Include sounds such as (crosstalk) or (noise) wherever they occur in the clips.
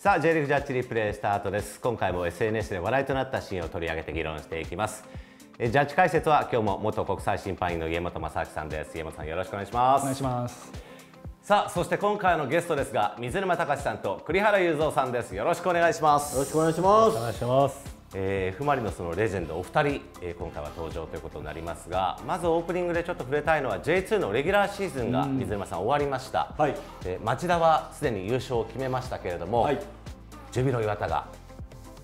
さあ J リーグジャッジリプレイスタートです今回も SNS で話題となったシーンを取り上げて議論していきますジャッジ解説は今日も元国際審判員の家本正明さんです家本さんよろしくお願いしますお願いしますさあそして今回のゲストですが水沼隆さんと栗原雄三さんですよろしくお願いしますよろしくお願いしますお願いしますえー、フマリノスのレジェンドお二人、えー、今回は登場ということになりますがまずオープニングでちょっと触れたいのは J2 のレギュラーシーズンが水沼さん終わりました、はいえ町田はすでに優勝を決めましたけれども、はい、ジュビロ磐田が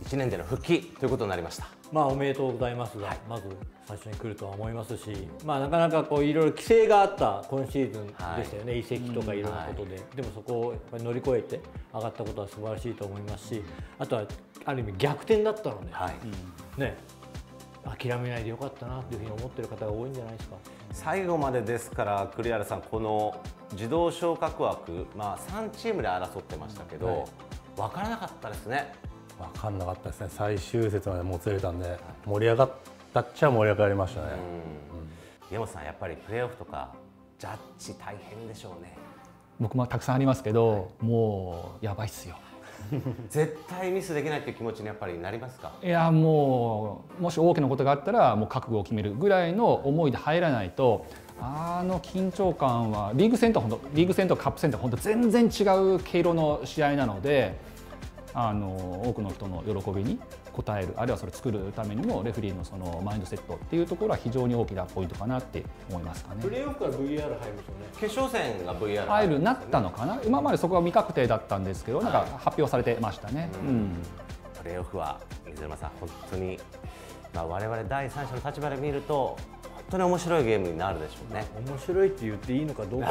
1年での復帰ということになりましたまあおめでとうございますが、はい、まず最初に来るとは思いますし、まあ、なかなかこういろいろ規制があった今シーズンでしたよね、はい、移籍とかいろんなことで、うんはい、でもそこをやっぱり乗り越えて上がったことは素晴らしいと思いますし、あとはある意味逆転だったので、はい、ね、諦めないでよかったなというふうに思っている方が多いんじゃないですか。最後までですから栗原さん、この自動昇格枠、まあ、3チームで争ってましたけど、分からなかったですね。分かんなかったですね、最終節までもつれたんで、盛り上がったっちゃ盛り上がりましたね。宮本さんやっぱりプレーオフとかジャッジ大変でしょうね。僕もたくさんありますけど、はい、もうやばいっすよ。(laughs) 絶対ミスできないっていう気持ちにやっぱりなりますかいやもうもし大きなことがあったらもう覚悟を決めるぐらいの思いで入らないとあの緊張感はリーグ戦とリーグ戦とカップ戦って本当全然違う経路の試合なので。あの多くの人の喜びに応えるあるいはそれを作るためにもレフリーのそのマインドセットっていうところは非常に大きなポイントかなって思いますかねプレーオフから VR 入るんですよね決勝戦が VR 入る、ね、なったのかな今までそこは未確定だったんですけど、なんか発表されてましたね、うん、うん、プレーオフは水沼さん本当にまあ、我々第三者の立場で見ると本当に面白いゲームになるでしょうね面白いって言っていいのかどうか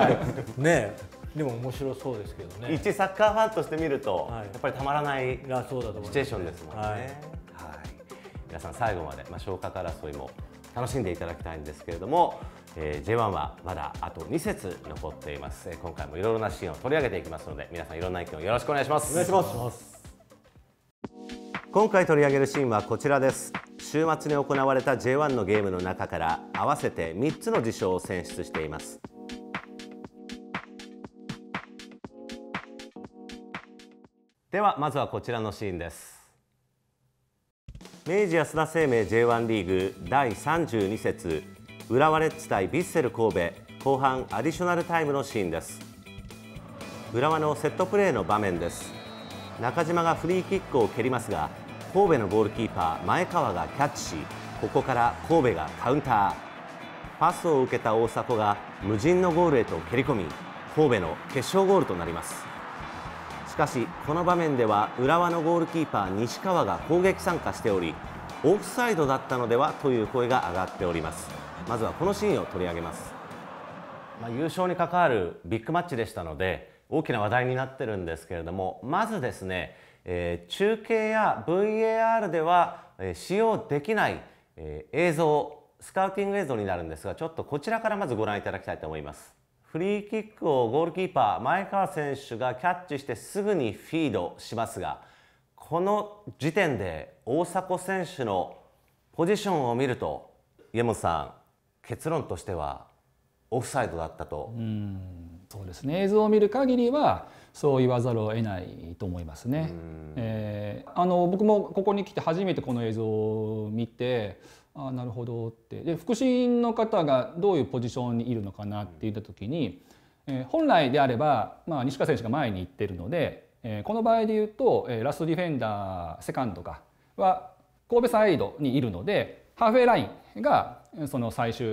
(laughs) ねでも面白そうですけどね一サッカーファンとして見ると、はい、やっぱりたまらないシチュエーションですもんね、はい、はい、皆さん最後まで、まあ、消化昇格争いも楽しんでいただきたいんですけれども、えー、J1 はまだあと2節残っています、えー、今回もいろいろなシーンを取り上げていきますので皆さんいろんな意見をよろしくお願いしますお願いします今回取り上げるシーンはこちらです週末に行われた J1 のゲームの中から合わせて3つの事象を選出していますではまずはこちらのシーンです明治安田生命 J1 リーグ第32節浦和レッズ対ヴィッセル神戸後半アディショナルタイムのシーンです浦和のセットプレーの場面です中島がフリーキックを蹴りますが神戸のゴールキーパー前川がキャッチしここから神戸がカウンターパスを受けた大迫が無人のゴールへと蹴り込み神戸の決勝ゴールとなりますかしこの場面では浦和のゴールキーパー西川が攻撃参加しておりオフサイドだったのではという声が上がっておりますまずはこのシーンを取り上げます、まあ、優勝に関わるビッグマッチでしたので大きな話題になってるんですけれどもまずですね、えー、中継や VAR では、え使用できない、え映像スカウティング映像になるんですがちょっとこちらからまずご覧いただきたいと思いますフリーキックをゴールキーパー前川選手がキャッチしてすぐにフィードしますがこの時点で大迫選手のポジションを見ると家本さん結論としてはオフサイドだったとそうですね映像を見る限りはそう言わざるを得ないと思いますね。えー、あの僕もここに来て初めてこの映像を見てあなるほどってで副審の方がどういうポジションにいるのかなって言った時に、えー、本来であれば、まあ、西川選手が前に行ってるので、えー、この場合で言うと、えー、ラストディフェンダーセカンドがは神戸サイドにいるのでハーフウェイラインがその最終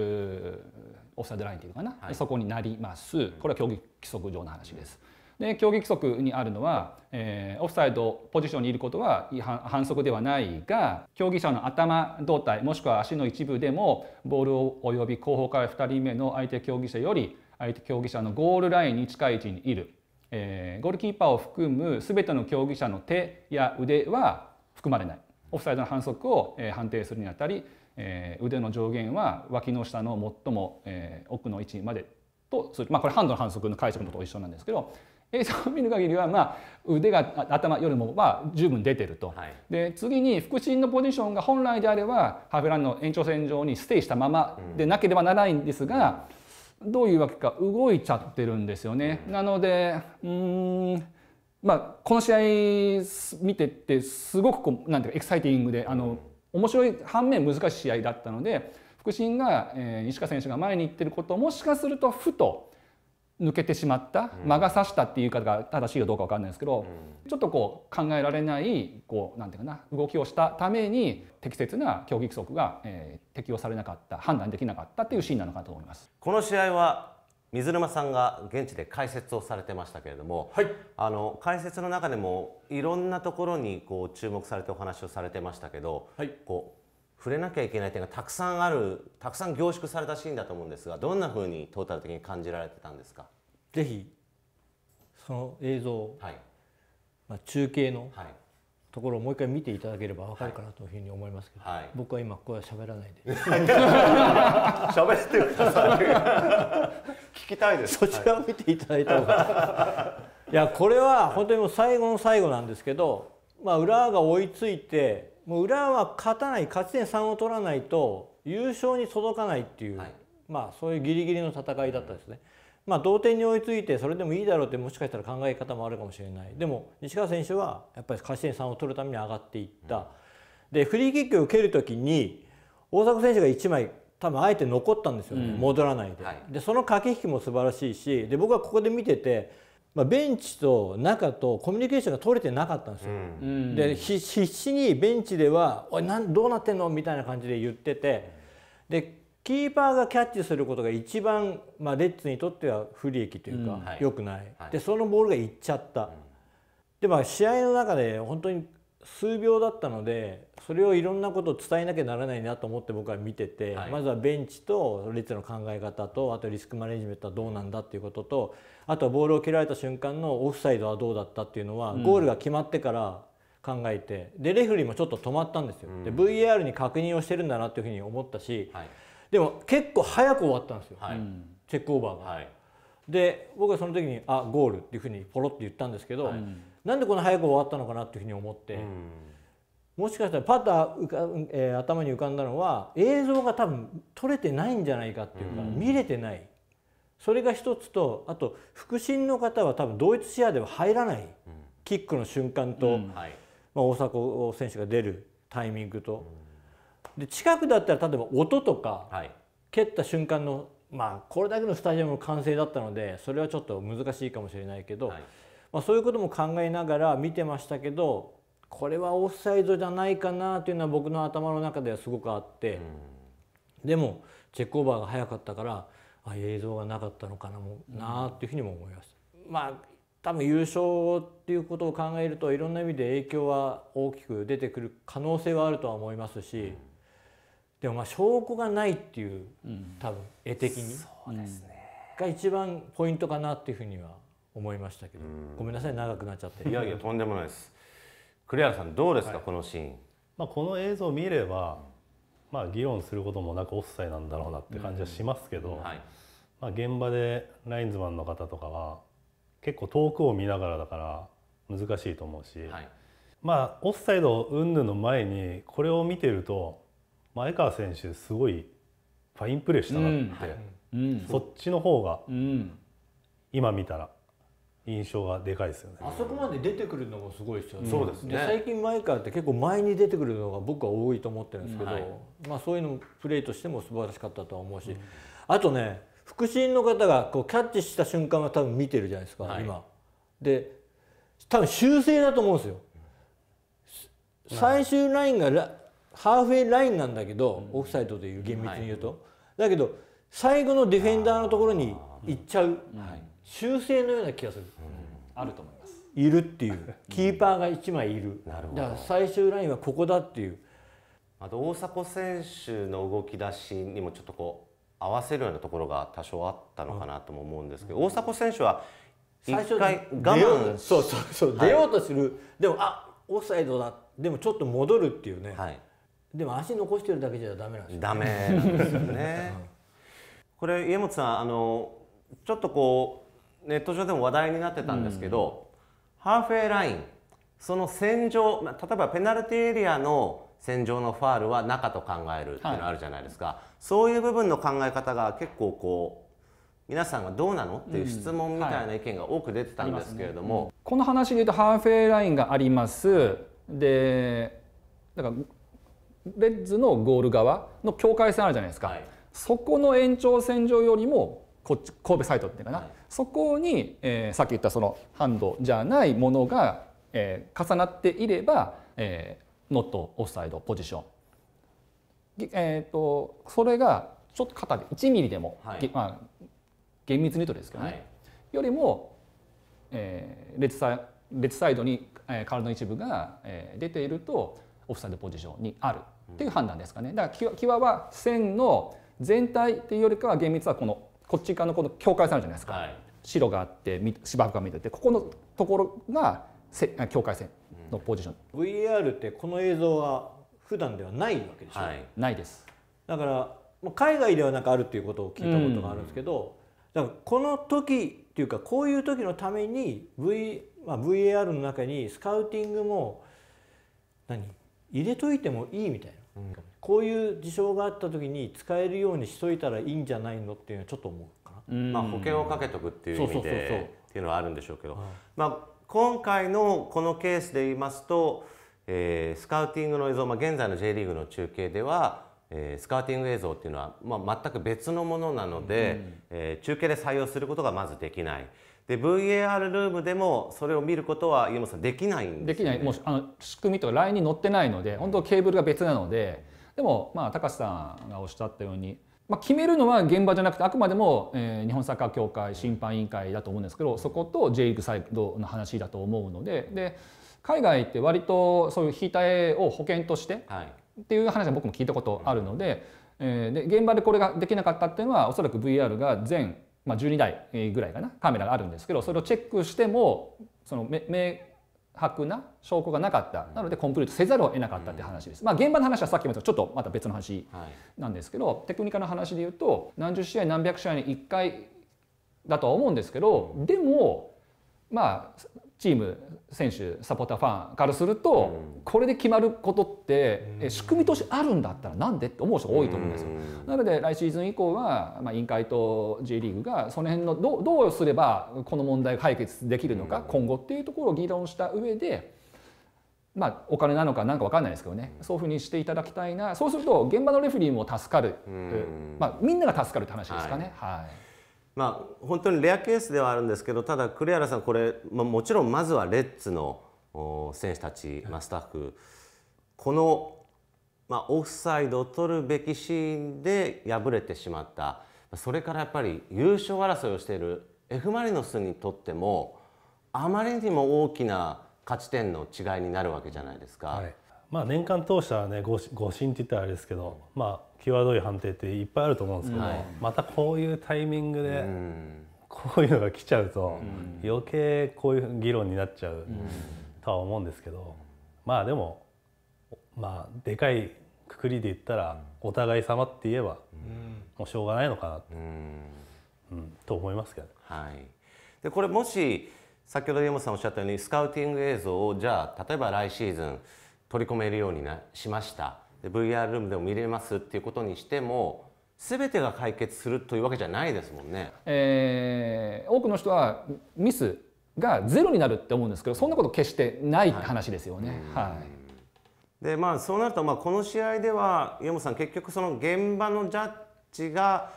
オフサイドラインというのかな、はい、そこになります。これは競技規則上の話です。で競技規則にあるのは、えー、オフサイドポジションにいることは反則ではないが競技者の頭胴体もしくは足の一部でもボールを及び後方から2人目の相手競技者より相手競技者のゴールラインに近い位置にいる、えー、ゴールキーパーを含む全ての競技者の手や腕は含まれないオフサイドの反則を判定するにあたりえー、腕の上限は脇の下の最も、えー、奥の位置までとする、まあ、これハンドの反則の解釈のと一緒なんですけど映像を見る限りは、まあ、腕が頭よりもは十分出てると、はい、で次に腹心のポジションが本来であればハーフランの延長線上にステイしたままでなければならないんですが、うん、どういうわけか動いちゃってるんですよね。うん、なのでうんまあ、この試合見ててすごくこうなんていうかエキサイティングであの、面白い反面難しい試合だったので副審が、えー、西川選手が前に行ってることをもしかするとふと抜けてしまった、うん、魔が差したっていう言い方が正しいかどうか分かんないですけど、うん、ちょっとこう考えられないこうなんていうかな動きをしたために適切な競技規則が、えー、適用されなかった判断できなかったっていうシーンなのかと思います。この試合は水沼さんが現地で解説をされてましたけれども、はい、あの解説の中でもいろんなところにこう注目されてお話をされてましたけど、はい、こう触れなきゃいけない点がたくさんあるたくさん凝縮されたシーンだと思うんですがどんなふうにトータル的に感じられてたんですかぜひその映像、はいまあ、中継のところをもう一回見ていただければわかるかなというふうに思いますけど、はい、僕は今ここは喋らないで喋ってください聞きたいです (laughs) そちらを見ていただいた方がいやこれは本当にもう最後の最後なんですけど、まあ、浦和が追いついてもう浦和は勝たない勝ち点3を取らないと優勝に届かないっていう、はい、まあそういうギリギリの戦いだったですね。うんまあ、同点に追いついてそれでもいいだろうってもしかしたら考え方もあるかもしれないでも西川選手はやっぱり勝ち点3を取るために上がっていった、うん、でフリーキックを受ける時に大迫選手が1枚多分あえて残ったんですよね、うん、戻らないではい、でその駆け引きも素晴らしいしで僕はここで見てて、まあ、ベンチと中とコミュニケーションが取れてなかったんですよ、うん、で必死にベンチでは「おいなんどうなってんの?」みたいな感じで言っててでキーパーがキャッチすることが一番、まあ、レッツにとっては不利益というか、良、うん、くない、はい、でそのボールがいっちゃった、うん、でまあ試合の中で本当に数秒だったのでそれをいろんなことを伝えなきゃならないなと思って僕は見てて、はい、まずはベンチとレッツの考え方とあとリスクマネジメントはどうなんだっていうこととあとはボールを蹴られた瞬間のオフサイドはどうだったっていうのは、ゴールが決まってから考えてでレフェリーもちょっと止まったんですよ、で VAR に確認をしてるんだなっていうふうに思ったし、はいでも結構早く終わったんですよ、はい、チェックオーバーが。はい、で僕はその時に「あゴール」っていうふうにポロって言ったんですけど、はい、なんでこんな早く終わったのかなっていうふうに思って、うん、もしかしたらパッと浮か、えー、頭に浮かんだのは映像が多分撮れてないんじゃないかっていうか、うん、見れてない。それが一つとあと腹心の方は多分同一視野では入らない、キックの瞬間と、うんはい、まあ、大迫選手が出るタイミングと、で近くだったら例えば音とか、はい、蹴った瞬間のまあこれだけのスタジアムの完成だったのでそれはちょっと難しいかもしれないけど、はい、まあ、そういうことも考えながら見てましたけどこれはオフサイドじゃないかなというのは僕の頭の中ではすごくあって、でもチェックオーバーが早かったからあ映像がなかったのかなもなっていうふうにも思います。まあ多分優勝っていうことを考えるといろんな意味で影響は大きく出てくる可能性はあるとは思いますし、でもまあ証拠がないっていう、多分絵的にそうですねが一番ポイントかなっていうふうには思いましたけど、ごめんなさい長くなっちゃっていやいやとんでもないです栗原さんどうですか、はい、このシーン、まあ、この映像を見れば、まあ、議論することもなくオフサイなんだろうなって感じはしますけど、うんはい、まあ、現場でラインズマンの方とかは結構遠くを見ながらだから難しいと思うし、はい、まあオフサイド云々の前にこれを見てると前川選手すごいファインプレーしたなって、うん、そっちの方が、う今見たら印象がでかいですよねあそこまで出てくるのがすごいですよね、そうですね最近前からって結構前に出てくるのが僕は多いと思ってるんですけど、はい、まあ、そういうのプレーとしても素晴らしかったとは思うし、うん、あとね副審の方がこうキャッチした瞬間は多分見てるじゃないですか、はい、今。で多分修正だと思うんですよ。最終ラインがハーフウェイラインなんだけど、オフサイドという厳密に言うと、はい、だけど最後のディフェンダーのところに行っちゃう、修正のような気がする、あると思いますいるっていうキーパーが1枚いる、だから最終ラインはここだっていうあと大迫選手の動き出しにもちょっとこう合わせるようなところが多少あったのかなとも思うんですけど大迫選手は一回我慢そうそうそう、出ようとするでもあオフサイドだでもちょっと戻るっていうね、はい、でも足残してるだけじゃダメなんですよ、ダメなんですよね (laughs) これ家本さんあのちょっとこうネット上でも話題になってたんですけど、うん、ハーフウェイラインその戦場、まあ、例えばペナルティエリアの戦場のファールは中と考えるっていうのあるじゃないですか、はい、そういう部分の考え方が結構こう皆さんがどうなのっていう質問みたいな意見が多く出てたんですけれども、うんはいね、この話でいうとハーフウェイラインがありますでだからレッズのゴール側の境界線あるじゃないですか、はい、そこの延長線上よりもこっち神戸サイトっていうかな、はい、そこに、えー、さっき言ったそのハンドじゃないものが、えー、重なっていれば、えー、ノットオフサイドポジション、えーと、それがちょっと肩で1ミリでも、はい、まあ、厳密に言うとですけどね、よりも、えー、レッサレッサイドに、えー、体の一部が、えー、出ているとオフサイドポジションにあるっていう判断ですかね。だから際は線の全体っていうよりかは厳密はこのこっち側のこの境界線あるじゃないですか、はい、白があって芝生が見えててここのところが境界線のポジション、うん、VAR ってこの映像は普段ではないわけでしょ、はい、ないですだから海外ではなんかあるっていうことを聞いたことがあるんですけど、うん、だからこの時っていうかこういう時のために、v まあ、VAR の中にスカウティングも何入れといてもいいみたいな、うん、こういう事象があった時に使えるようにしといたらいいんじゃないのっていうのはちょっと思うかな、まあ、保険をかけとくっていう意味でっていうのはあるんでしょうけど、はい、まあ、今回のこのケースで言いますと、えー、スカウティングの映像、まあ、現在の J リーグの中継ではえー、スカウティング映像っていうのは、まあ、全く別のものなので、うん、えー、中継で採用することがまずできない、で VAR ルームでもそれを見ることは家本さんできないんです、ね、できないもうあの仕組みとか LINE に載ってないので本当ケーブルが別なのででもまあ高橋さんがおっしゃったように、まあ、決めるのは現場じゃなくてあくまでも、えー、日本サッカー協会審判委員会だと思うんですけどそこと J リーグサイドの話だと思うのでで海外って割とそういう引いた絵を保険として、はい、っていう話は僕も聞いたことあるので,、えー、で現場でこれができなかったっていうのはおそらく VR が全まあ、12台ぐらいかなカメラがあるんですけどそれをチェックしてもその明白な証拠がなかったなのでコンプリートせざるを得なかったって話です、まあ、現場の話はさっきも言ったちょっとまた別の話なんですけど、はい、テクニカの話で言うと何十試合何百試合に1回だとは思うんですけどでもまあチーム選手サポーターファンからすると、うん、これで決まることって、うん、仕組みとしてあるんだったらなんでって思う人が多いと思うんですよ。うん、なので来シーズン以降は、まあ、委員会と J リーグがその辺のどどうすればこの問題解決できるのか、今後っていうところを議論した上で。まあ、お金なのか何か分かんないですけどねそういうふうにしていただきたいなそうすると現場のレフェリーも助かる、まあ、みんなが助かるって話ですかね。はい、はいまあ、本当にレアケースではあるんですけどただ栗原さんこれ、まあ、もちろんまずはレッツの選手たち、まあ、スタッフこの、まあ、オフサイドを取るべきシーンで敗れてしまったそれからやっぱり優勝争いをしている F・ マリノスにとってもあまりにも大きな勝ち点の違いになるわけじゃないですか。はいまあ、年間通したらね誤審って言ったらあれですけど、まあ、際どい判定っていっぱいあると思うんですけど、はい、またこういうタイミングでこういうのが来ちゃうと、余計こういう議論になっちゃうとは思うんですけど、まあでも、まあ、でかいくくりで言ったらお互い様って言えば、もうしょうがないのかなうん、と思いますけど、はい、でこれもし先ほど山本さんおっしゃったようにスカウティング映像をじゃあ例えば来シーズン取り込めるようになしましたで VR ルームでも見れますっていうことにしてもすべてが解決するというわけじゃないですもんね、えー、多くの人はミスがゼロになるって思うんですけどそんなこと決してない話ですよね。はい、でまあ、そうなると、まあ、この試合では山本さん結局その現場のジャッジが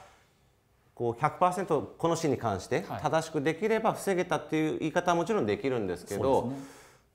こう100%このシーンに関して正しくできれば防げたっていう言い方はもちろんできるんですけど。はい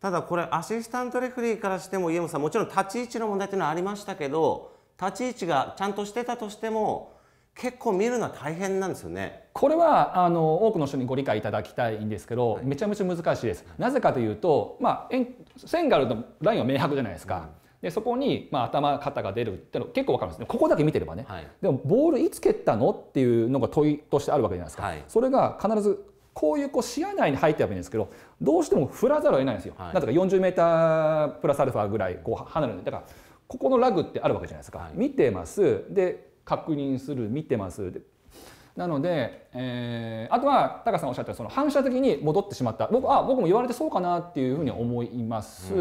ただこれアシスタントレフリーからしても家もさんもちろん立ち位置の問題というのはありましたけど立ち位置がちゃんとしてたとしても結構見るのは大変なんですよねこれはあの多くの人にご理解いただきたいんですけど、はい、めちゃめちゃ難しいですなぜかというと、まあ、線があるとラインは明白じゃないですか、うん、でそこに、まあ、頭肩が出るっての結構わかるんですねここだけ見てればね、はい、でもボールいつ蹴ったのっていうのが問いとしてあるわけじゃないですか、はい、それが必ずこういうこう視野内に入っていればいいんですけどどうしても振らざるを得ないんですよ、はい、なんとか 40m プラスアルファぐらいこう離れるだからここのラグってあるわけじゃないですか、はい、見てますで確認する見てますでなので、えー、あとはタカさんおっしゃったその反射的に戻ってしまった僕あ僕も言われてそうかなっていうふうに思います、う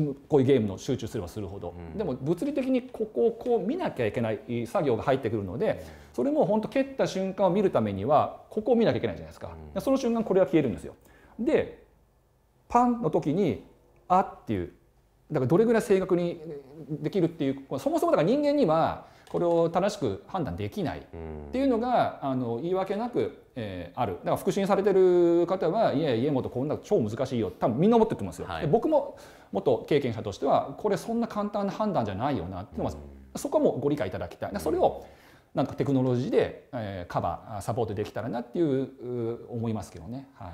ん、こういうゲームの集中すればするほど、うん、でも物理的にここをこう見なきゃいけない作業が入ってくるのでそれも本当蹴った瞬間を見るためにはここを見なきゃいけないじゃないですか、うん、その瞬間これは消えるんですよでパンの時にあっていうだからどれぐらい正確にできるっていうそもそもだから人間にはこれを正しく判断できないっていうのが、あの言い訳なく、えー、あるだから復診されてる方はいや家元こんな超難しいよ多分みんな思ってると思うんですよ、はい、僕も元経験者としてはこれそんな簡単な判断じゃないよなってのは、うん、そこもご理解いただきたいそれをなんかテクノロジーで、えー、カバーサポートできたらなっていう思いますけどね、はい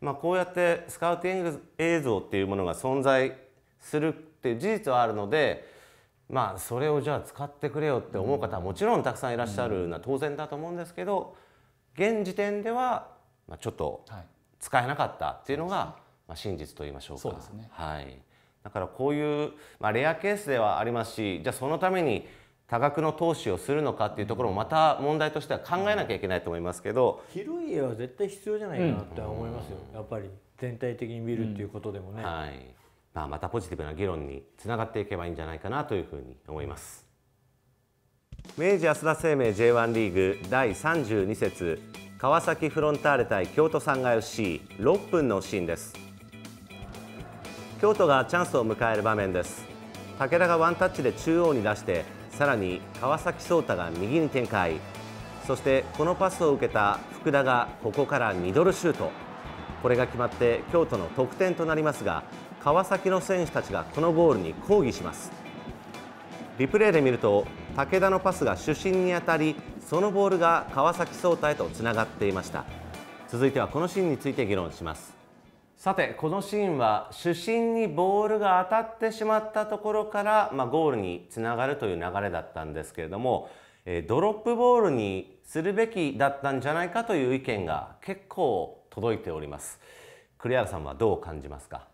まあ、こうやってスカウティング映像っていうものが存在するっていう事実はあるのでまあそれをじゃあ使ってくれよって思う方はもちろんたくさんいらっしゃるのは当然だと思うんですけど現時点ではちょっと使えなかったっていうのが真実と言いましょうか。うね、はいだからこういう、まあ、レアケースではありますしじゃあそのために多額の投資をするのかっていうところもまた問題としては考えなきゃいけないと思いますけど、うん、広い家は絶対必要じゃないかなって思いますよ、うん、やっぱり全体的に見るっていうことでもね。うん、はいまあ、またポジティブな議論につながっていけばいいんじゃないかなというふうに思います。明治安田生命 J1 リーグ第32節川崎フロンターレ対京都サンガ FC6 分のシーンです京都がチャンスを迎える場面です武田がワンタッチで中央に出してさらに川崎壮太が右に展開そしてこのパスを受けた福田がここからミドルシュートこれが決まって京都の得点となりますが川崎の選手たちがこのゴールに抗議しますリプレイで見ると武田のパスが主審に当たりそのボールが川崎総太へとつながっていました続いてはこのシーンについて議論しますさてこのシーンは主審にボールが当たってしまったところから、まあ、ゴールにつながるという流れだったんですけれども、えドロップボールにするべきだったんじゃないかという意見が結構届いております。栗原さんはどう感じますか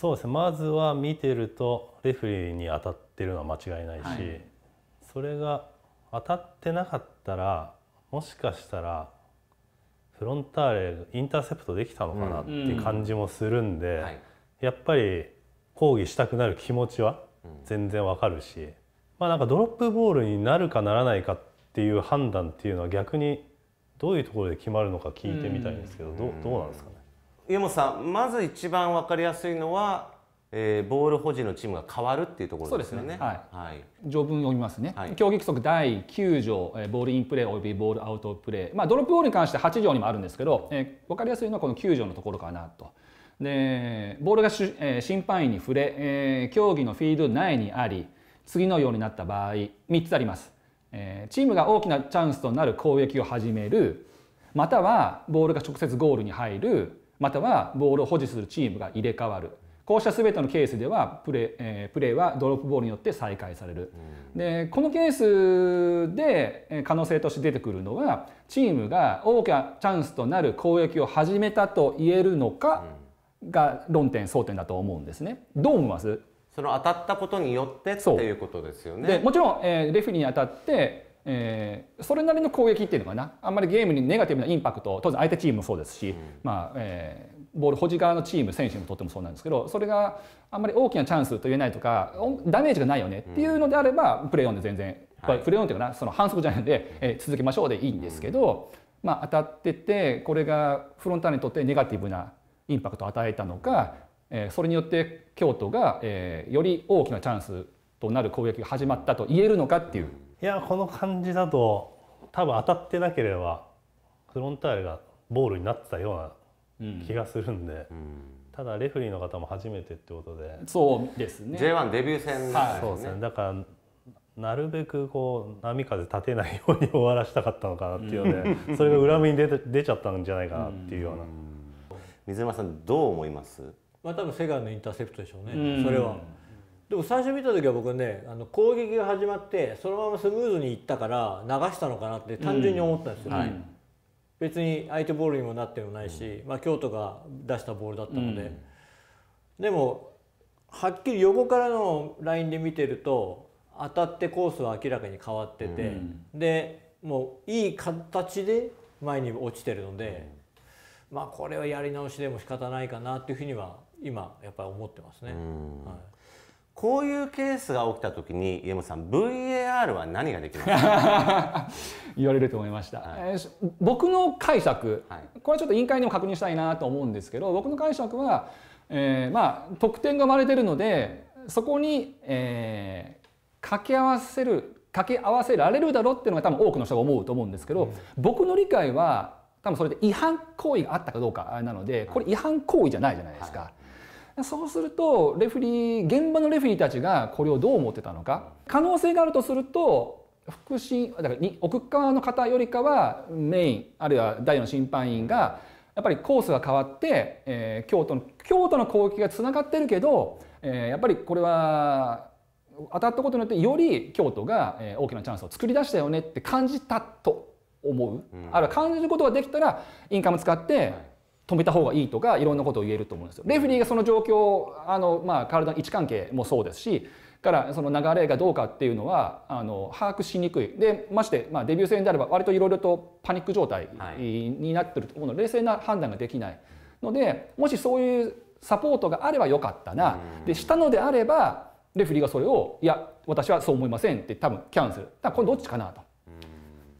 そうですねまずは見てるとレフェリーに当たってるのは間違いないし、はい、それが当たってなかったらもしかしたらフロンターレインターセプトできたのかなっていう感じもするんで、うんはい、やっぱり抗議したくなる気持ちは全然わかるし、まあ、なんかドロップボールになるかならないかっていう判断っていうのは逆にどういうところで決まるのか聞いてみたいんですけど、うん、どどうなんですかね湯本さんまず一番分かりやすいのは、えー、ボール保持のチームが変わるっていうところですね。ですねはい、はい、条文読みますね、はい、競技規則第9条、えー、ボールインプレーおよびボールアウトプレー、まあ、ドロップボールに関して8条にもあるんですけど、えー、分かりやすいのはこの9条のところかなと。でボールがし、えー、審判員に触れ、えー、競技のフィールド内にあり次のようになった場合3つあります、えー、チームが大きなチャンスとなる攻撃を始めるまたはボールが直接ゴールに入るまたはボールを保持するチームが入れ替わるこうした全てのケースではプレ,、えー、プレーはドロップボールによって再開される、うん、でこのケースで可能性として出てくるのはチームが大きなチャンスとなる攻撃を始めたと言えるのかが論点争点だと思うんですね。どう思いますその当たったことによってっていうことですよね。もちろん、えー、レフェリーに当たってえー、それなりの攻撃っていうのかなあんまりゲームにネガティブなインパクト当然相手チームもそうですし、うん、まあえー、ボール保持側のチーム選手にとってもそうなんですけどそれがあんまり大きなチャンスと言えないとかダメージがないよねっていうのであれば、うん、プレーオンで全然、はい、プレーオンっていうかなその反則じゃないので、えー、続けましょうでいいんですけど、うん、まあ、当たっててこれがフロンターレにとってネガティブなインパクトを与えたのか、えー、それによって京都が、えー、より大きなチャンスとなる攻撃が始まったと言えるのかっていう。いやこの感じだと多分当たってなければフロンターレがボールになってたような気がするんで、うん、ただレフェリーの方も初めてってことでそうですね J1 デビュー戦、ねはい、そうですねだからなるべくこう波風立てないように終わらせたかったのかなっていうので、うん、それが裏目に出出ちゃったんじゃないかなっていうような、うん、水沼さんどう思いますまあ多分セガのインターセプトでしょうね、それはでも最初見た時は僕ねあの攻撃が始まってそのままスムーズにいったから流したのかなって単純に思ったんですよ、うんはい、別に相手ボールにもなってもないし、うん、まあ、京都が出したボールだったので、うん、でもはっきり横からのラインで見てると当たってコースは明らかに変わってて、でもういい形で前に落ちてるので、まあこれはやり直しでも仕方ないかなっていうふうには今やっぱり思ってますね。はいこういうケースが起きた時に家本さん VAR は何ができますか (laughs) 言われると思いました、はい、えー、僕の解釈、はい、これはちょっと委員会にも確認したいなと思うんですけど僕の解釈は、えー、まあ得点が生まれてるのでそこに、えー、掛け合わせる掛け合わせられるだろうっていうのが多分多くの人が思うと思うんですけど、うん、僕の理解は多分それで違反行為があったかどうかなのでこれ違反行為じゃないじゃないですか。はいそうするとレフリー現場のレフェリーたちがこれをどう思ってたのか可能性があるとすると副審だから奥側の方よりかはメインあるいは大の審判員がやっぱりコースが変わって、えー、京都の京都の攻撃がつながってるけど、えー、やっぱりこれは当たったことによってより京都が大きなチャンスを作り出したよねって感じたと思う、うん、あるいは感じることができたらインカム使って止めた方がいいとかいろんなことを言えると思うんですよ。レフェリーがその状況あの、まあ、体の位置関係もそうですしからその流れがどうかっていうのはあの把握しにくいでまして、まあ、デビュー戦であれば割といろいろとパニック状態になってると思うので、はい、冷静な判断ができないのでもしそういうサポートがあればよかったなでしたのであればレフェリーがそれを「いや私はそう思いません」って多分キャンセルだからこれどっちかなと。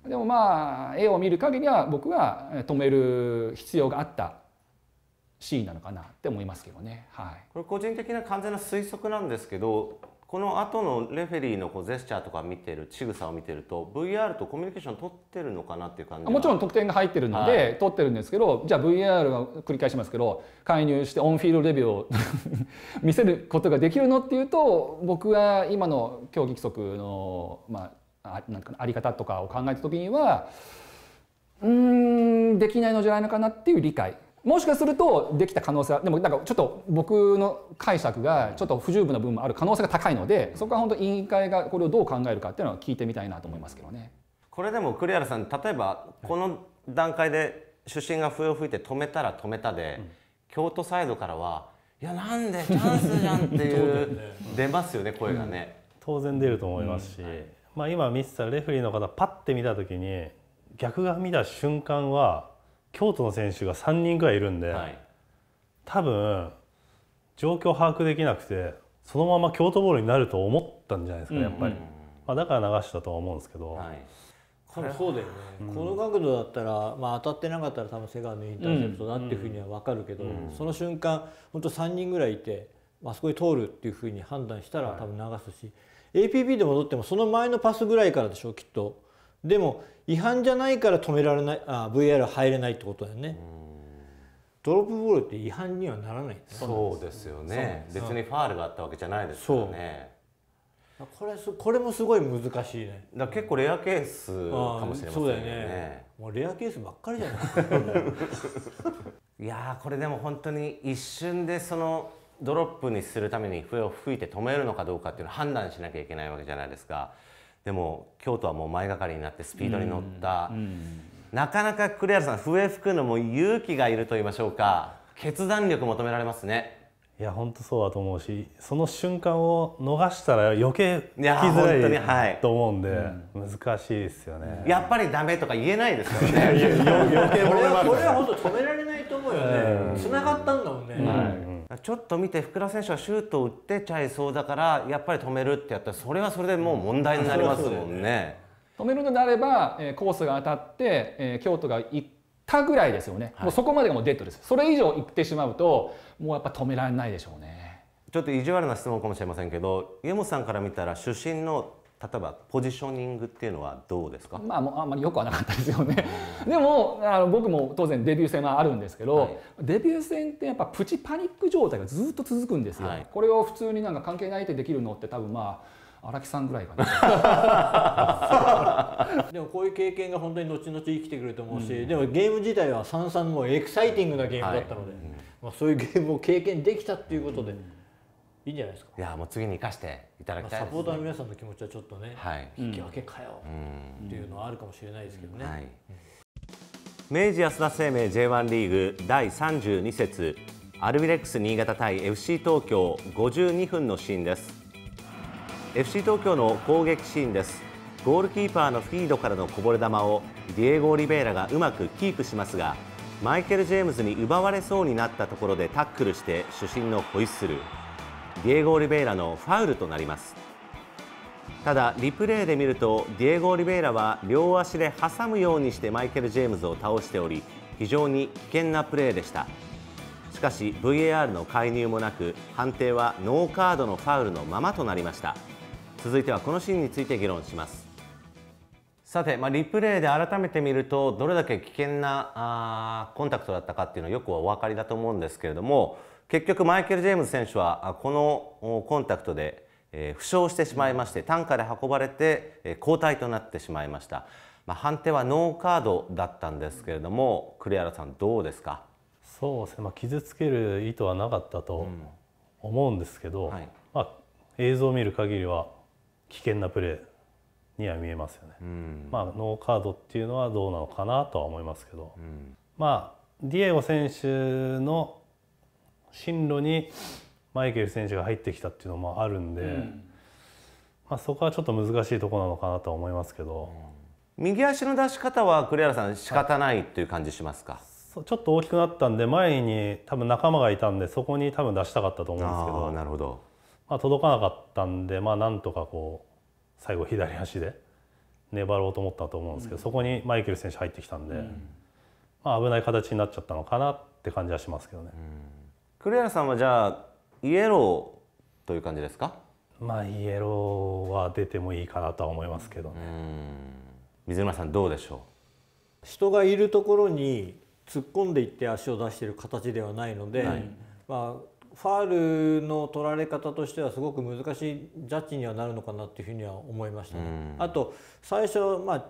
でもまあ絵を見る限りは僕は止める必要があったシーンなのかなって思いますけどね。はい、これ個人的な完全な推測なんですけどこの後のレフェリーのこうジェスチャーとか見てる仕草を見てると VR とコミュニケーション取ってるのかなっていう感じもちろん得点が入ってるので、はい、取ってるんですけどじゃあ VR は繰り返しますけど介入してオンフィールレビューを (laughs) 見せることができるのっていうと僕は今の競技規則の、まあ、あなんかあり方とかを考えた時にはうんできないのじゃないのかなっていう理解もしかするとできた可能性はでもなんかちょっと僕の解釈がちょっと不十分な部分もある可能性が高いのでそこは本当委員会がこれをどう考えるかっていうのは聞いてみたいなと思いますけどね。これでも栗原さん例えばこの段階で主審が笛を吹いて止めたら止めたで、うん、京都サイドからはいやなんでチャンスじゃんっていう (laughs) 出ますよね声がね、うん、当然出ると思いますし、うんはいまあ、今見てたレフェリーの方パッて見た時に逆が見た瞬間は京都の選手が3人ぐらいいるんで、はい、多分状況把握できなくてそのまま京都ボールになると思ったんじゃないですか、やっぱり、うんうん、まあ、だから流したとは思うんですけど、はい、こそうだよね、うん、この角度だったら、まあ、当たってなかったら多分セガのインターセプトだっていうふうには分かるけど、うんうん、その瞬間本当3人ぐらいいてあそこに通るっていうふうに判断したら多分流すし。はい APB で戻ってもその前のパスぐらいからでしょきっとでも違反じゃないから止められないあ VR 入れないってことだよねドロップボールって違反にはならない、そうですよね別にファールがあったわけじゃないですからねこれこれもすごい難しいねだ結構レアケースかもしれませんね、ね、もうレアケースばっかりじゃない (laughs) いやこれでも本当に一瞬でそのドロップにするために笛を吹いて止めるのかどうかっていうのを判断しなきゃいけないわけじゃないですかでも京都はもう前がかりになってスピードに乗った、なかなか栗原さん笛吹くのも勇気がいると言いましょうか決断力求められますねいや本当そうだと思うしその瞬間を逃したら余計聞きづらいと思うんで、難しいですよねやっぱりダメとか言えないですよね余計これはこれは本当止められないと思うよね、うん、繋がったんだちょっと見て福田選手はシュートを打ってちゃいそうだからやっぱり止めるってやったらそれはそれでもう問題になりますもんね。止めるのであれば、えー、コースが当たって、えー、京都が行ったぐらいですよね、はい、もうそこまでがもうデッドですそれ以上行ってしまうともうやっぱ止められないでしょうねちょっと意地悪な質問かもしれませんけど家本さんから見たら出身の例えばポジショニングっていうのはどうですか、まあ、もうあんまりよくはなかったですよね (laughs) でもあの僕も当然デビュー戦はあるんですけど、はい、デビュー戦ってやっぱプチパニック状態がずっと続くんですよ、はい、これを普通になんか関係ないってできるのって多分まあ荒木さんぐらいかな (laughs) でもこういう経験が本当に後々生きてくると思うし、うん、でもゲーム自体はさんさんもエキサイティングなゲームだったので、はいまあ、そういうゲームを経験できたっていうことで。うんいいんじゃないですかいやもう次に生かしていただきたい、ねまあ、サポーターの皆さんの気持ちはちょっとね、はい、引き分けかよ、うん、っていうのはあるかもしれないですけどね、はい、明治安田生命 J1 リーグ第32節アルビレックス新潟対 FC 東京52分のシーンです FC 東京の攻撃シーンですゴールキーパーのフィードからのこぼれ球をディエゴ・オリベイラがうまくキープしますがマイケル・ジェームズに奪われそうになったところでタックルして主審のホイッスルディエゴ・オリベイラのファウルとなりますただリプレイで見るとディエゴ・オリベイラは両足で挟むようにしてマイケル・ジェームズを倒しており非常に危険なプレーでしたしかし VAR の介入もなく判定はノーカードのファウルのままとなりました続いてはこのシーンについて議論しますさて、まあ、リプレイで改めて見るとどれだけ危険なあコンタクトだったかっていうのはよくお分かりだと思うんですけれども結局マイケル・ジェームズ選手はこのコンタクトで負傷してしまいまして担架で運ばれて交代となってしまいました、まあ、判定はノーカードだったんですけれども栗原さんどうですかそうですね、まあ、傷つける意図はなかったと思うんですけど、うんはい、まあ、映像を見る限りは危険なプレーには見えますよね、うん、まあ、ノーカードっていうのはどうなのかなとは思いますけど、うん、まあディエゴ選手の進路にマイケル選手が入ってきたっていうのもあるんで、うん、まあ、そこはちょっと難しいところなのかなとは思いますけど、うん、右足の出し方は栗原さん仕方ないという感じしますか、はい、ちょっと大きくなったんで前に多分仲間がいたんでそこに多分出したかったと思うんですけどなるほど、まあ、届かなかったんで、まあ、なんとかこう最後左足で粘ろうと思ったと思うんですけど、うん、そこにマイケル選手入ってきたんで、まあ、危ない形になっちゃったのかなって感じはしますけどね。黒柳さんはじゃあイエローという感じですかまあイエローは出てもいいかなとは思いますけどね水沼さんどうでしょう人がいるところに突っ込んでいって足を出している形ではないので、はい、まあファールの取られ方としてはすごく難しいジャッジにはなるのかなというふうには思いましたね。あと最初、まあ、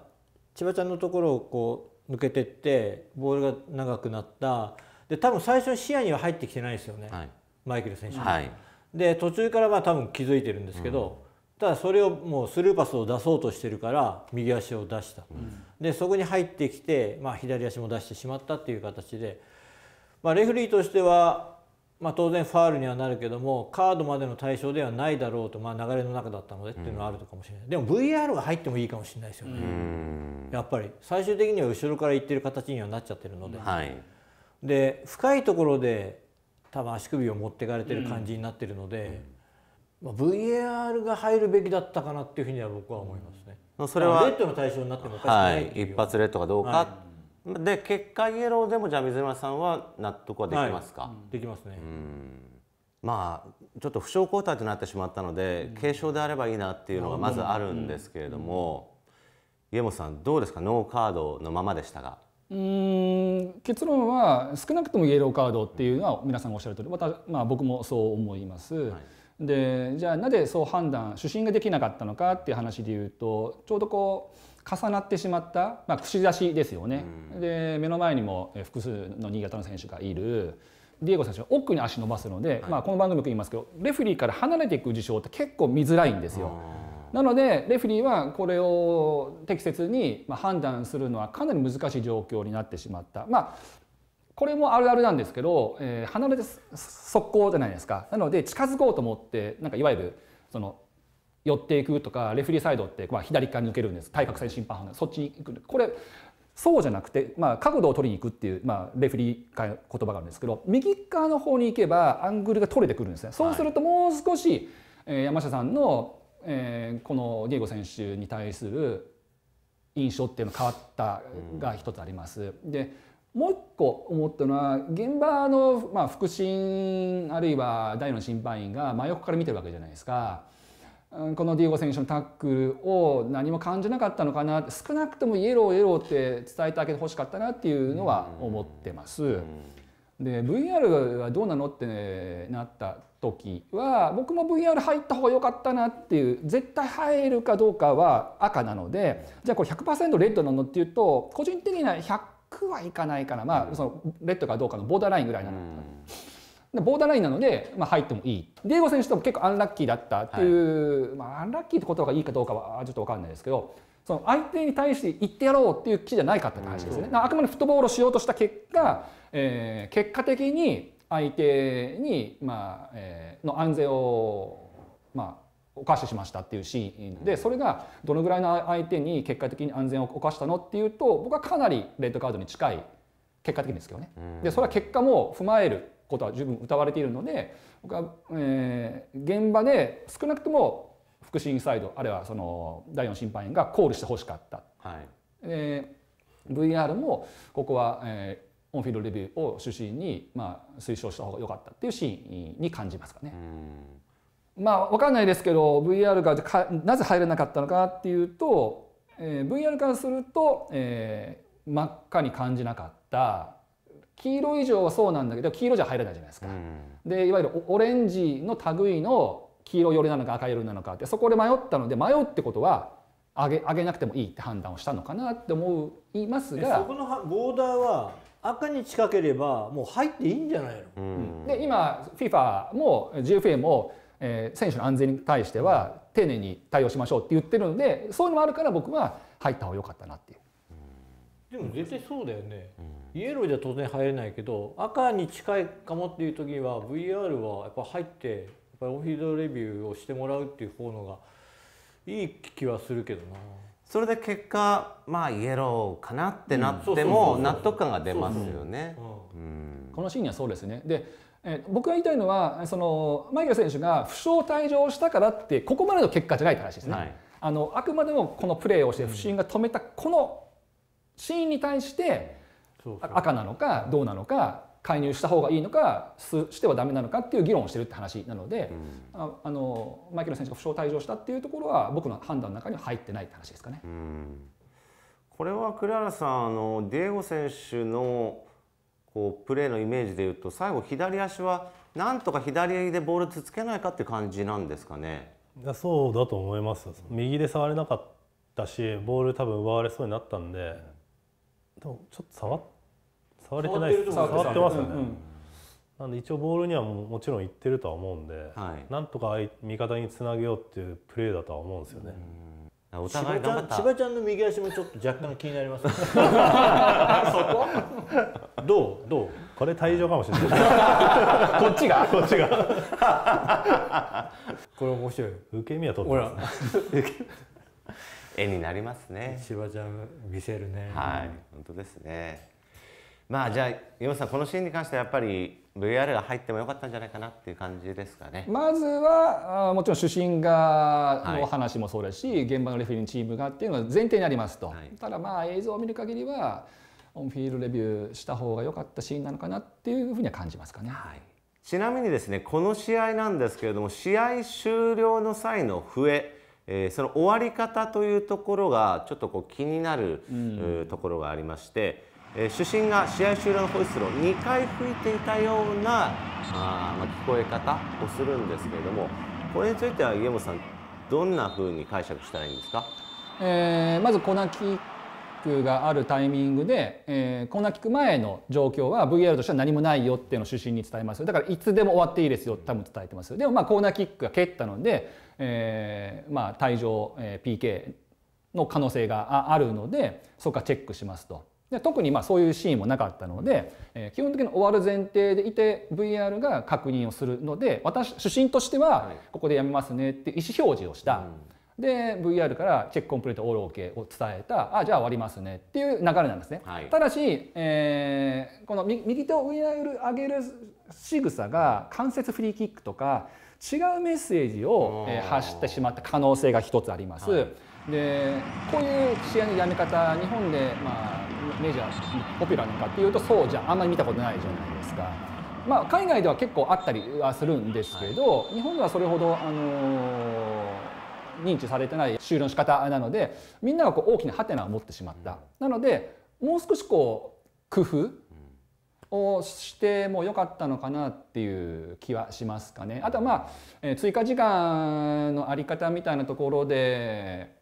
千葉ちゃんのところをこう抜けてってボールが長くなったで多分最初視野には入ってきてないですよね、はい、マイケル選手、はい、で途中からまあ多分気づいてるんですけど、うん、ただそれをもうスルーパスを出そうとしてるから右足を出した、うん、でそこに入ってきて、まあ、左足も出してしまったっていう形で、まあ、レフリーとしては、まあ、当然ファールにはなるけどもカードまでの対象ではないだろうと、まあ、流れの中だったのでっていうのはあるかもしれない、うん、でも VAR が入ってもいいかもしれないですよねやっぱり最終的には後ろからいってる形にはなっちゃってるので。はいで深いところで多分足首を持ってかれてる感じになってるので、うん、まあ、VAR が入るべきだったかなっていうふうには僕は思いますね。それはレッドの対象になってもおかしくない、はい、一発レッドかどうか、はい、で結果イエローでもじゃあ水村さんは納得はできますか、はい、できますね。まあちょっと負傷交代となってしまったので、軽傷であればいいなっていうのがまずあるんですけれども、家本さんどうですかノーカードのままでしたが。うん結論は少なくともイエローカードっていうのは皆さんがおっしゃる通り、またまあ、僕もそう思います。はい、でじゃあなぜそう判断主審ができなかったのかっていう話でいうとちょうどこう重なってしまった、まあ、串刺しですよね、うん、で目の前にも複数の新潟の選手がいるディエゴ選手は奥に足伸ばすので、はい、まあ、この番組も言いますけどレフェリーから離れていく事象って結構見づらいんですよ。なのでレフェリーはこれを適切に判断するのはかなり難しい状況になってしまった。まあこれもあるあるなんですけど、えー、離れて速攻じゃないですかなので近づこうと思ってなんかいわゆるその寄っていくとかレフェリーサイドって、まあ、左側に抜けるんです対角線審判そっちに行くこれそうじゃなくて、まあ、角度を取りに行くっていう、まあ、レフェリー言葉があるんですけど右側の方に行けばアングルが取れてくるんですね。そうするともう少し、はい、山下さんのえー、このディエゴ選手に対する印象っていうの変わったが一つあります。うん、でもう一個思ったのは現場の、まあ、副審あるいは大の審判員が真横から見てるわけじゃないですか。このディエゴ選手のタックルを何も感じなかったのかな少なくともイエローイエローって伝えてあげてほしかったなっていうのは思ってます。うんうんで VR はどうなのってなった時は僕も VR 入った方が良かったなっていう絶対入るかどうかは赤なのでじゃあこれ100%レッドなのっていうと個人的には100はいかないからまあそのレッドかどうかのボーダーラインぐらいなの。でボーダーラインなので、まあ、入ってもいいディエゴ選手とも結構アンラッキーだったっていう、はい、まあ、アンラッキーって言葉がいいかどうかはちょっと分かんないですけどその相手に対して言ってやろうっていう気じゃないかって話ですね。あくまでフットボールをしようとした結果、えー、結果的に相手に、まあえー、の安全を、まあ、犯してしましたっていうシーンでそれがどのぐらいの相手に結果的に安全を犯したのっていうと僕はかなりレッドカードに近い結果的ですけどね。でそれは結果も踏まえることは十分歌われているので僕は、えー、現場で少なくとも副審サイドあるいはその第4審判員がコールしてほしかった、はいえー、VR もここは、えー、オンフィールドレビューを主審に、まあ、推奨した方が良かったっていうシーンに感じますかね。まあ、分かんないですけど VR がなぜ入れなかったのかっていうと、えー、VR からすると、えー、真っ赤に感じなかった黄色以上はそうなんだけど黄色じゃ入れないじゃないですか。でいわゆるオレンジの類の黄色寄りなのか赤寄りなのかってそこで迷ったので迷うってことは上げ上げなくてもいいって判断をしたのかなって思いますがそこのボーダーは赤に近ければもう入っていいんじゃないの、うん、で今 FIFA も GFA も、えー、選手の安全に対しては丁寧に対応しましょうって言ってるのでそういうのもあるから僕は入った方が良かったなっていう。でも絶対そうだよね、イエローじゃ当然入れないけど赤に近いかもっていう時は VR はやっぱ入ってぱりオフィールドレビューをしてもらうっていう方のがいい気はするけどなそれで結果まあイエローかなってなっても納得感が出ますよねこのシーンはそうですねでえ僕が言いたいのはそのマイケル選手が負傷退場したからってここまでの結果じゃないって話ですね、はい、あのあくまでもこのプレーをして不審が止めたこのシーンに対して赤なのかどうなのか介入した方がいいのかしてはだめなのかっていう議論をしてるって話なので、うん、ああのマイケル選手が負傷退場したっていうところは僕の判断の中には入ってないって話ですかね。これは栗原さんあのディエゴ選手のこうプレーのイメージでいうと最後左足はなんとか左でボールつつけないかって感じなんですかね。そうだと思います。右で触れなかったしボール多分奪われそうになったんで、でもちょっと触っ触れてないです触ってますよね、うんうん、なんで一応ボールにはももちろんいってるとは思うんで、はい、なんとか味方につなげようっていうプレーだとは思うんですよね。お互い頑張千葉ちゃんの右足もちょっと若干気になります、(laughs) そこどうどうこれ退場かもしれない (laughs) こっちがこっちが (laughs) これ面白い受け身は取ってます、ね、絵になりますね千葉ちゃん見せるねはい本当ですねまあじゃあ岩本さんこのシーンに関してはやっぱり VR が入ってもよかったんじゃないかなっていう感じですかねまずはもちろん主審がの話もそうだし、はい、現場のレフェリーチームがっていうのが前提になりますと、はい、ただまあ映像を見る限りはオンフィールレビューした方が良かったシーンなのかなっていうふうには感じますかね。はいちなみにですねこの試合なんですけれども試合終了の際の笛、えー、その終わり方というところがちょっとこう気になる、うん、ところがありまして、え主審が試合終了のホイッスルを2回吹いていたようなあ、ま聞こえ方をするんですけれどもこれについては家本さんどんなふうに解釈したらいいんですか、えー、まずコーナーキックがあるタイミングで、えー、コーナーキック前の状況は v r としては何もないよっていうのを主審に伝えますだからいつでも終わっていいですよ多分伝えてますでもまあコーナーキックが蹴ったので、えー、まあ、退場、え PK の可能性があるのでそこからチェックしますと。で特にまあそういうシーンもなかったので、えー、基本的に終わる前提でいて VR が確認をするので私主審としてはここでやめますねって意思表示をした、はい、で VR からチェックコンプリートオールオーケーを伝えたあじゃあ終わりますねっていう流れなんですね。はい、ただし、えー、この右手を上に上げる仕草が関節フリーキックとか違うメッセージを発してしまった可能性が一つあります。はいでこういう試合のやめ方日本で、まあ、メジャーポピュラーなのかっていうとそうじゃあんまり見たことないじゃないですか、まあ、海外では結構あったりはするんですけど、はい、日本ではそれほど、あのー、認知されてない終了の仕方なのでみんながこう大きなハテナを持ってしまった、うん、なのでもう少しこう工夫をしても良かったのかなっていう気はしますかね。あとはまあ、えー、追加時間のあり方みたいなところで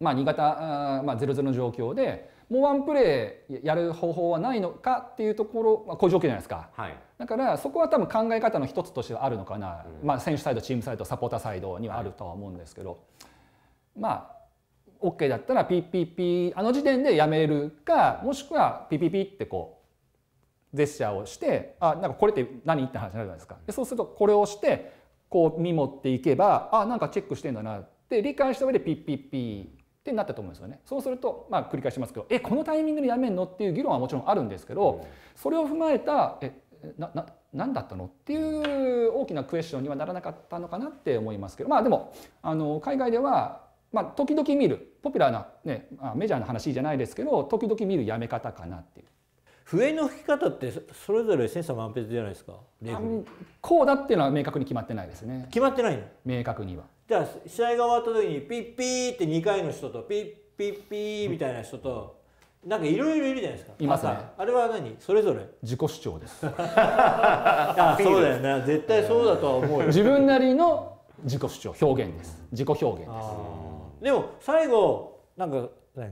まあ、潟あ、まあ、0-0の状況でもうワンプレーやる方法はないのかっていうところ、まあ、こういう状況じゃないですか、はい、だからそこは多分考え方の一つとしてはあるのかな、うん、まあ、選手サイドチームサイドサポーターサイドにはあるとは思うんですけど、はい、まあ OK だったら PPP あの時点でやめるかもしくは PPP ってこうジェスチャーをしてあなんかこれって何って話になるじゃないですかでそうするとこれをしてこう見持っていけばあなんかチェックしてんだなって理解した上で PPP ってなったと思うんですよね。そうすると、まあ、繰り返しますけどえこのタイミングでやめんのっていう議論はもちろんあるんですけど、それを踏まえたえなな何だったのっていう大きなクエスチョンにはならなかったのかなって思いますけどまあでもあの海外では、まあ、時々見るポピュラーな、ね、メジャーな話じゃないですけど時々見るやめ方かなっていう。笛の吹き方ってそれぞれ千差万別じゃないですか。こうだっていうのは明確に決まってないですね。決まってないの？明確には。じゃあ試合が終わった時にピッピーって2回の人とピッピッピーみたいな人と、なんかいろいろいるじゃないですかいますねあれは何それぞれ自己主張です (laughs) あそうだよね絶対そうだとは思うよ (laughs) 自分なりの自己主張表現です自己表現ですでも最後なんか何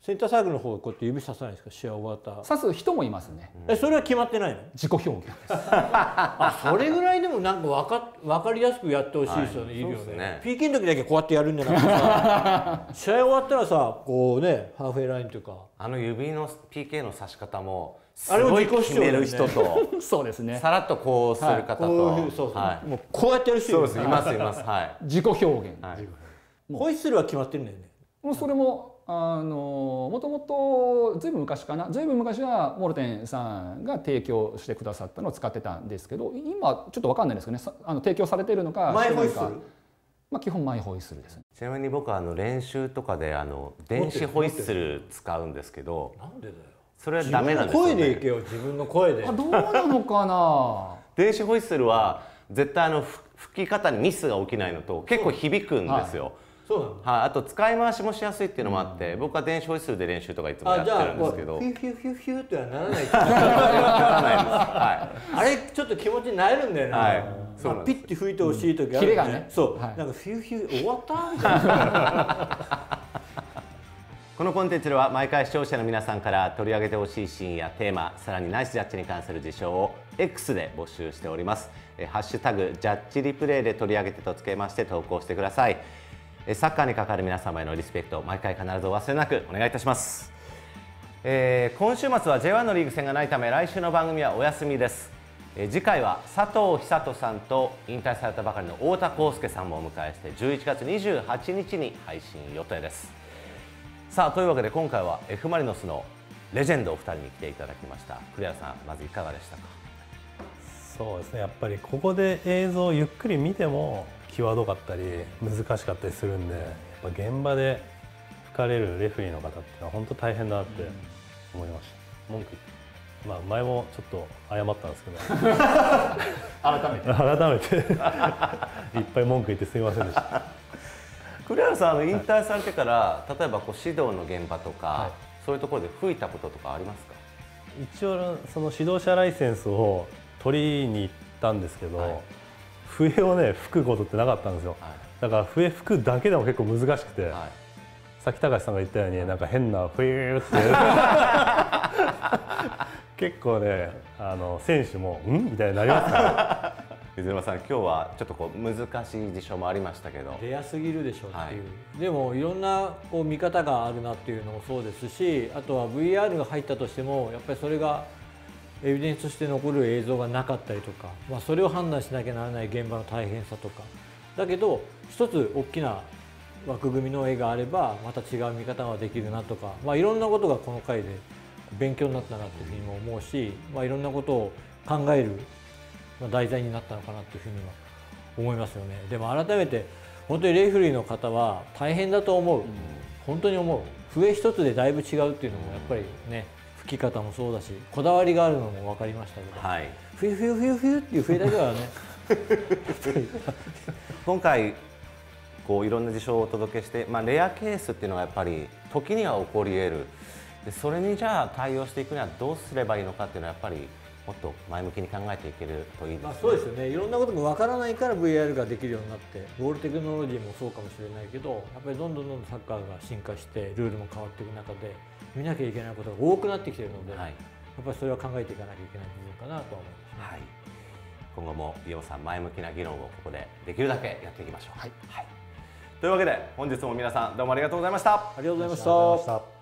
センターサークルの方こうやって指ささないですか試合終わった指す人もいますね、えそれは決まってないの自己表現です (laughs) あそれぐらいでもなんか分か分かりやすくやってほしいですよね、はい、いるよねね PK の時だけこうやってやるんじゃなくてさ試合 (laughs) 終わったらさこうねハーフウェイラインというかあの指の PK の指し方もすごい決める人と、(laughs) そうですねさらっとこうする方と、はい、もうこうやってやる人そうですいますいますはい自己表現、はい、ホイッスルは決まってるんだよねもうそれもあのもともとずいぶん昔かなずいぶん昔はモルテンさんが提供してくださったのを使ってたんですけど今ちょっと分かんないですけどねあの提供されているのかマイホイッスルまあ、基本マイホイッスルです、ちなみに僕はあの練習とかであの電子ホイッスル使うんですけどなんでだよそれはダメなんですよ、ね、声で行けよ自分の声であどうなのかな電子ホイッスルは絶対あの吹き方にミスが起きないのと結構響くんですよ、はいそうなはい、あと使い回しもしやすいっていうのもあって、うん、僕は電子ホイッスルで練習とかいつもやってるんですけどヒヒューューヒューヒューってはならないはい、ですあれちょっと気持ちになれるんだよね、はいまあ、ピッて吹いてほしい時ある、ね、うがねそう、はい、なんかヒューヒュー終わったみたいなこのコンテンツでは毎回視聴者の皆さんから取り上げてほしいシーンやテーマさらにナイスジャッジに関する事象を X で募集しておりますハッシュタグジャッジリプレイで取り上げてとつけまして投稿してくださいサッカーに関わる皆様へのリスペクト毎回必ずお忘れなくお願いいたします、えー、今週末は J1 のリーグ戦がないため来週の番組はお休みです、えー、次回は佐藤久人さんと引退されたばかりの太田康介さんもお迎えして11月28日に配信予定ですさあというわけで今回は F・ マリノスのレジェンドお二人に来ていただきました栗原さんまずいかがでしたかそうですねやっぱりここで映像をゆっくり見ても際どかったり難しかったりするんでやっぱ現場で吹かれるレフリーの方っていうのは本当大変だなって思いました。文句まあ、前もちょっと謝ったんですけど改めて改めて (laughs) いっぱい文句言ってすみませんでした栗原さんあの引退されてから、はい、例えばこう指導の現場とか、はい、そういうところで吹いたこととかありますか一応その指導者ライセンスを取りに行ったんですけど、はい、笛をね吹くことってなかったんですよ、はい、だから笛吹くだけでも結構難しくて、はい、さっき高橋さんが言ったようになんか変な「ふゆ」って (laughs) 結構ねあの選手も「ん?」みたいになりますから、(laughs) 水沼さん今日はちょっとこう難しい事象もありましたけど出やすぎるでしょうっていう、はい、でもいろんなこう見方があるなっていうのもそうですしあとは VR が入ったとしてもやっぱりそれがエビデンスとして残る映像がなかったりとか、まあ、それを判断しなきゃならない現場の大変さとかだけど一つ大きな枠組みの絵があればまた違う見方ができるなとか、まあ、いろんなことがこの回で勉強になったなっていうふうにも思うし、まあ、いろんなことを考える題材になったのかなっていうふうには思いますよね。でも改めて本当にレフリーの方は大変だと思う、本当に思う笛一つでだいぶ違うっていうのもやっぱりねき方もそうだしこだわりがあるのも分かりましたけど、はい、冬冬冬冬っていう冬だけはね (laughs) 今回こういろんな事象をお届けして、まあ、レアケースっていうのはやっぱり時には起こり得るでそれにじゃあ対応していくにはどうすればいいのかっていうのはやっぱりもっと前向きに考えていけるといいですね、まあ、そうですよねいろんなこともわからないから VR ができるようになってゴールテクノロジーもそうかもしれないけどやっぱりどんどんどんどんサッカーが進化してルールも変わっていく中で見なきゃいけないことが多くなってきているので、はい、やっぱりそれは考えていかなきゃいけない部分かなと思います、ね、はい、今後も伊尾さん前向きな議論をここでできるだけやっていきましょう。はい、はい、というわけで本日も皆さんどうもありがとうございました。ありがとうございました